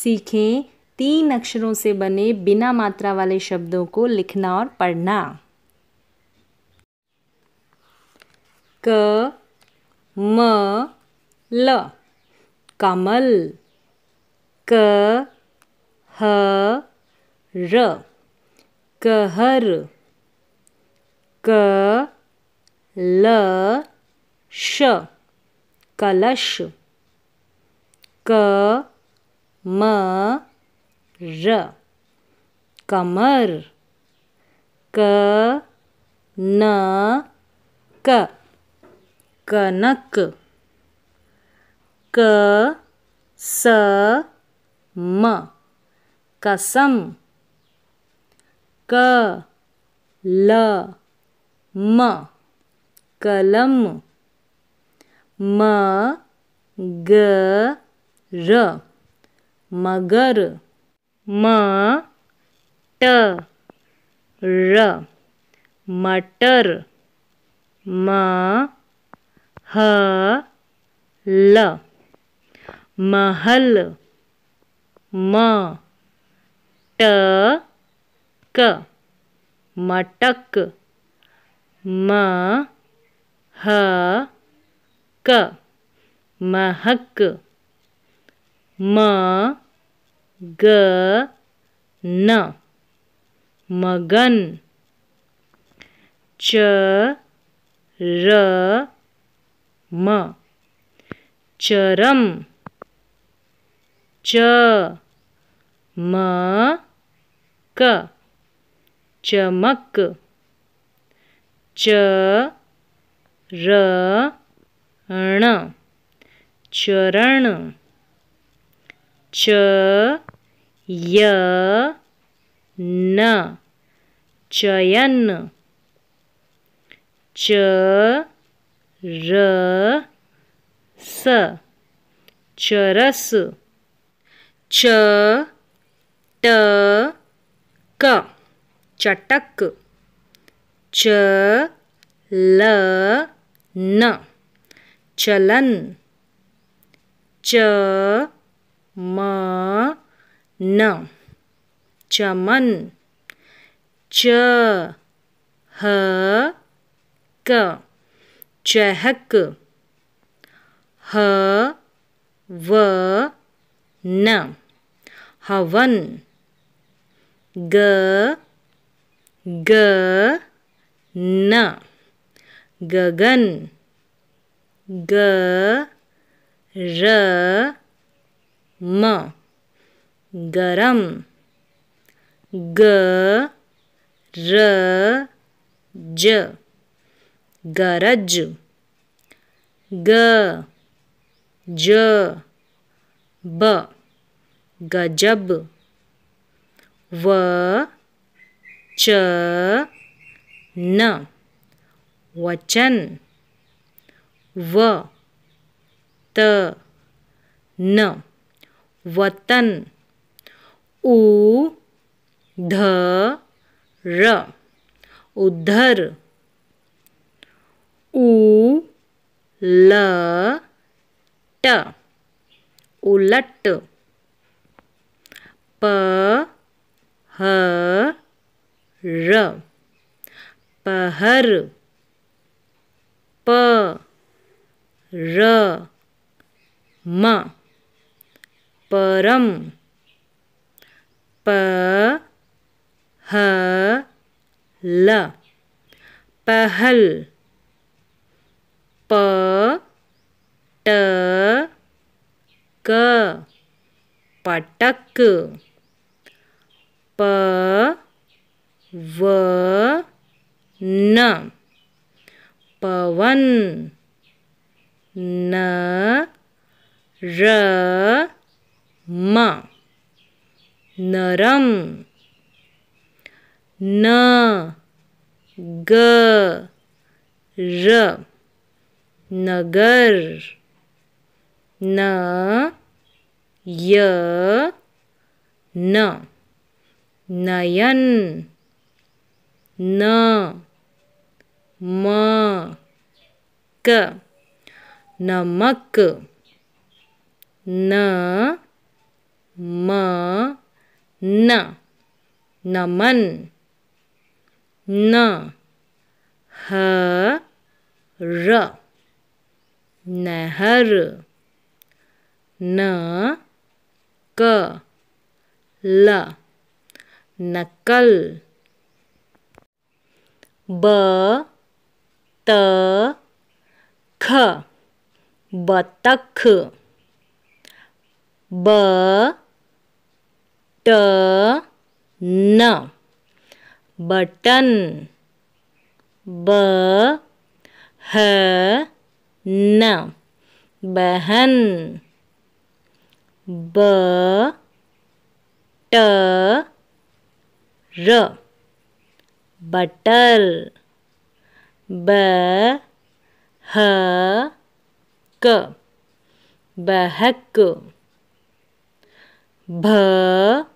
सीखें तीन अक्षरों से बने बिना मात्रा वाले शब्दों को लिखना और पढ़ना क म ल कमल क ह र कहर क ल श कलश क म र कमर क न क कनक क स म कसम क ल म कलम म ग र मगर म ट र मटर म ह ल महल म ट क मटक म ह क महक म ग न मगन च र म चरम च म क चमक च र ण चरण च य न चयन च र स चरस च ट क चटक च ल न चलन च मान चमन च ह क चहक ह व न हवन ग ग न गगन ग र म गरम ग र ज गरज ग ज ब गजब व च न वचन व त न वतन उ ध र उधर उ ल ट उलट प ह र पहर प र म परम प ह ल पहल प ट क पटक प व न पवन न र માં नरम न ग र नगर न य न नयन न म क नमक न म न नमन न ह र नहर न क ल नकल ब त ख बतख ब ट न बटन ब ह न बहन ब ट र बटर ब ह क बहक भ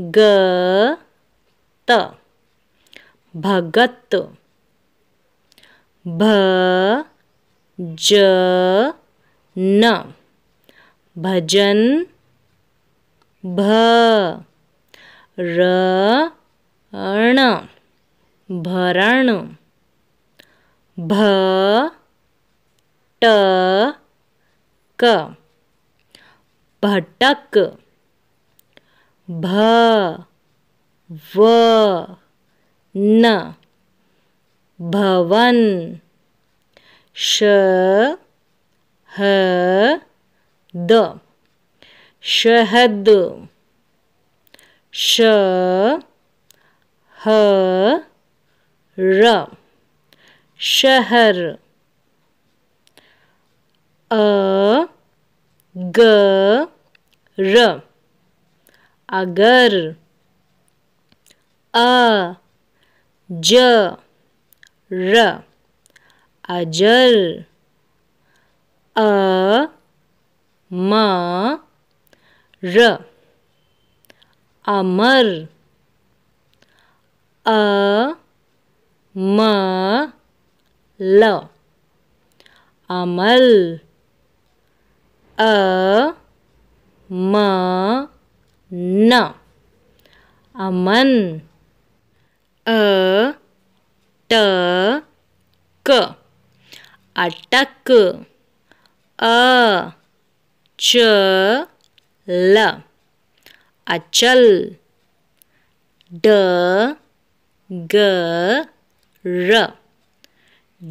ग त भगत भ ज न भजन भ र ण भरण भ ट क भटक भ व न भवन श ह द शहद श ह र शहर अ ग र अगर अ ज र अजर अ म र अमर अ म ल अमल अ म न अमन अ ट क अटक अ च ल अचल ड ग र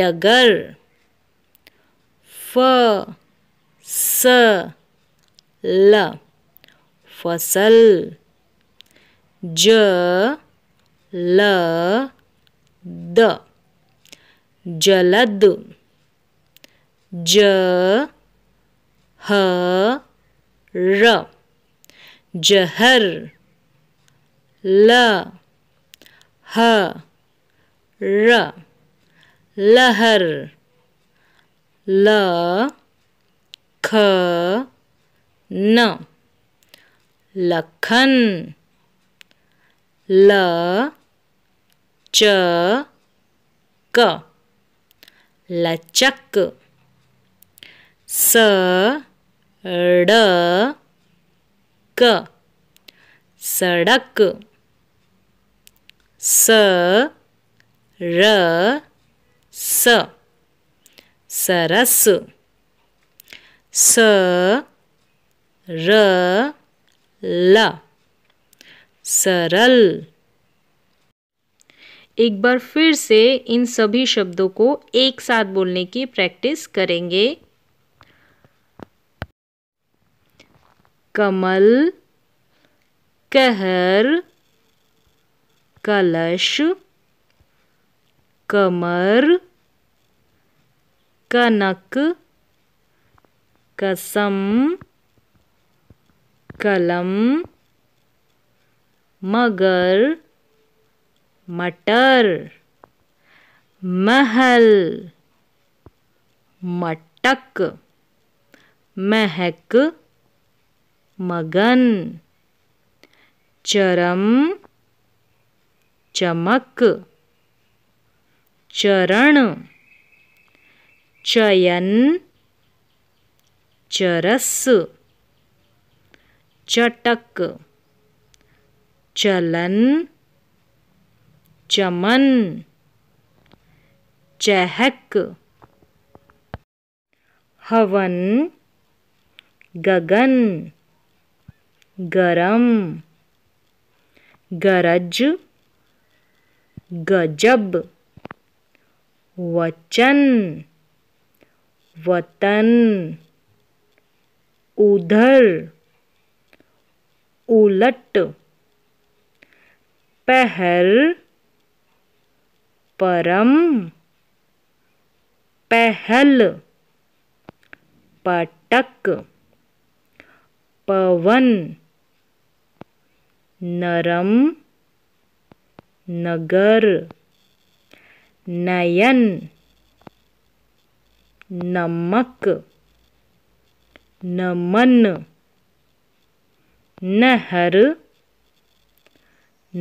डगर फ स ल फसल ज ल द जलद ज ह र जहर ल ह र लहर ल ख न लखन ल च क लचक स ड क सड़क स र स सरस स र ल सरल एक बार फिर से इन सभी शब्दों को एक साथ बोलने की प्रैक्टिस करेंगे कमल कहर कलश कमर कनक कसम कलम मगर मटर महल मटक महक मगन चरम चमक चरण चयन चरस चटक चलन चमन चहक हवन गगन गरम गरज गजब वचन वतन उधर उलट पहल परम पहल पटक पवन नरम नगर नयन नमक नमन नहर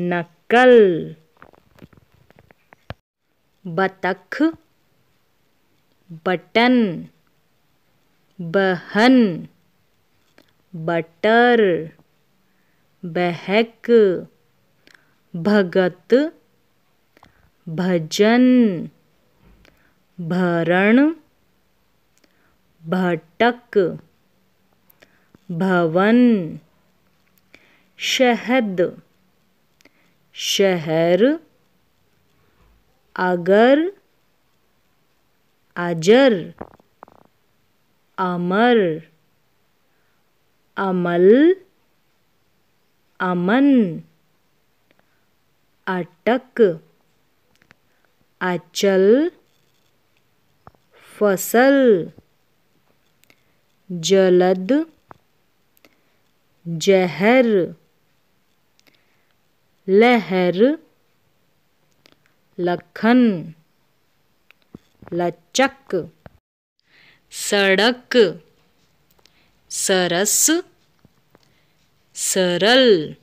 नकल बतख बटन बहन बटर बहक भगत भजन भरण भटक भवन शहद शहर अगर अजर अमर अमल अमन अटक अचल फसल जलद जहर लहर लखन लचक सड़क सरस सरल